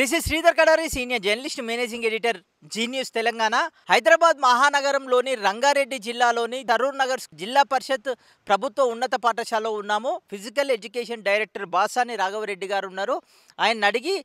this is Sridhar Kadari senior journalist managing editor Zee News Telangana Hyderabad మహానగరంలోని రంగారెడ్డి జిల్లాలోని తరూర్ నగర్ జిల్లా పరిషత్ ప్రభుత్వ ఉన్నత పాఠశాలలో ఉన్నాము physical education director Basani Raghavareddy గారు ఉన్నారు ఆయన అడిగి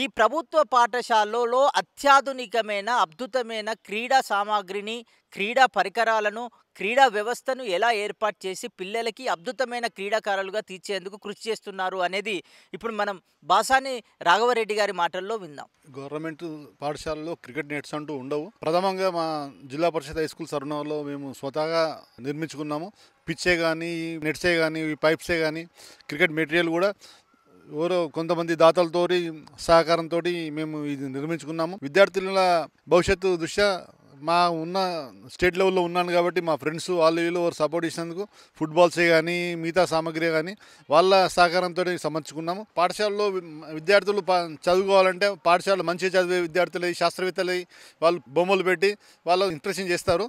ఈ ప్రభుత్వ పాఠశాలలో అత్యాధునికమైన అద్భుతమైన క్రీడా సామాగ్రిని క్రీడా పరికరాలను క్రీడా వ్యవస్థను ఎలా ఏర్పాటు చేసి పిల్లలకి అద్భుతమైన క్రీడాకారులుగా తీర్చేందుకు కృషి చేస్తున్నారు అనేది ఇప్పుడు మనం బాసాని రాఘవరెడ్డి గారి మాటల్లో విందాం గవర్నమెంట్ పాఠశాలలో క్రికెట్ సైట్స్ అంటూ ఉండవు ప్రథమంగా మా జిల్లా పరిషత్ హై స్కూల్ సరుణంలో మేము స్వతహాగా నిర్మించుకున్నాము పిచ్చే కానీ నెట్సే కానీ పైప్సే కానీ క్రికెట్ మెటీరియల్ కూడా ఎవరో కొంతమంది దాతలతో సహకారంతో మేము ఇది నిర్మించుకున్నాము విద్యార్థుల భవిష్యత్తు దృష్ట్యా మా ఉన్న స్టేట్ లెవెల్లో ఉన్నాను కాబట్టి మా ఫ్రెండ్స్ వాళ్ళు వీళ్ళు సపోర్ట్ ఇచ్చినందుకు ఫుట్బాల్సే కానీ మిగతా సామాగ్రి కానీ వాళ్ళ సహకారంతో సమర్చుకున్నాము పాఠశాలలో విద్యార్థులు చదువుకోవాలంటే పాఠశాలలో మంచిగా చదివే విద్యార్థులు శాస్త్రవేత్తలు వాళ్ళు బొమ్మలు పెట్టి వాళ్ళు ఇంట్రెస్టింగ్ చేస్తారు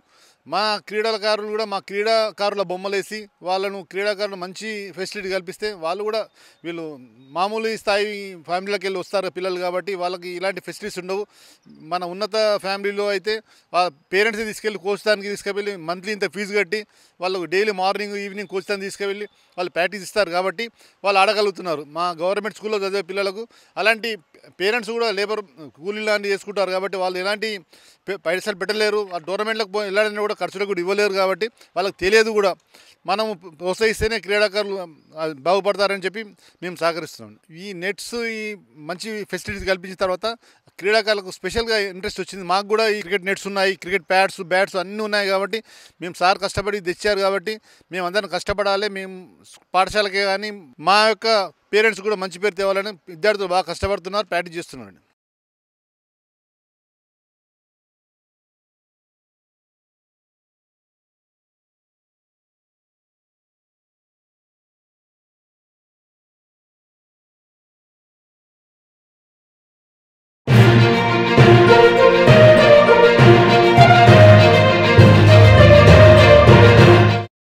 మా క్రీడాకారులు కూడా మా క్రీడాకారుల బొమ్మలు వేసి వాళ్ళను క్రీడాకారులు మంచి ఫెసిలిటీ కల్పిస్తే వాళ్ళు కూడా వీళ్ళు మామూలు స్థాయి ఫ్యామిలీలోకి వెళ్ళి వస్తారు పిల్లలు కాబట్టి వాళ్ళకి ఇలాంటి ఫెసిలిటీస్ ఉండవు మన ఉన్నత ఫ్యామిలీలో అయితే ఆ పేరెంట్స్ని తీసుకెళ్ళి కోచ్తానికి తీసుకెళ్ళి మంత్లీ ఇంత ఫీజు కట్టి వాళ్ళకు డైలీ మార్నింగ్ ఈవినింగ్ కోచ్తాన్ని తీసుకువెళ్ళి వాళ్ళు ప్రాక్టీస్ ఇస్తారు కాబట్టి వాళ్ళు ఆడగలుగుతున్నారు మా గవర్నమెంట్ స్కూల్లో చదివే పిల్లలకు అలాంటి పేరెంట్స్ కూడా లేబర్ కూలీలు లాంటివి చేసుకుంటారు కాబట్టి వాళ్ళు ఎలాంటి పైసలు పెట్టలేరు ఆ టోర్నమెంట్లకు వెళ్ళాలని కూడా ఖర్చులకు కూడా ఇవ్వలేరు కాబట్టి వాళ్ళకి తెలియదు కూడా మనం ప్రోత్సహిస్తేనే క్రీడాకారులు బాగుపడతారని చెప్పి మేము సహకరిస్తున్నాం ఈ నెట్స్ ఈ మంచి ఫెసిలిటీస్ కల్పించిన తర్వాత క్రీడాకారులకు స్పెషల్గా ఇంట్రెస్ట్ వచ్చింది మాకు కూడా ఈ క్రికెట్ నెట్స్ ఉన్నాయి క్రికెట్ ప్యాడ్స్ బ్యాట్స్ అన్నీ ఉన్నాయి కాబట్టి మేము సార్ కష్టపడి తెచ్చారు కాబట్టి మేము అందరం కష్టపడాలి మేము పాఠశాలకే కానీ మా యొక్క పేరెంట్స్ కూడా మంచి పేరు తేవాలని విద్యార్థులు బాగా కష్టపడుతున్నారు ప్రాక్టీస్ చేస్తున్నారు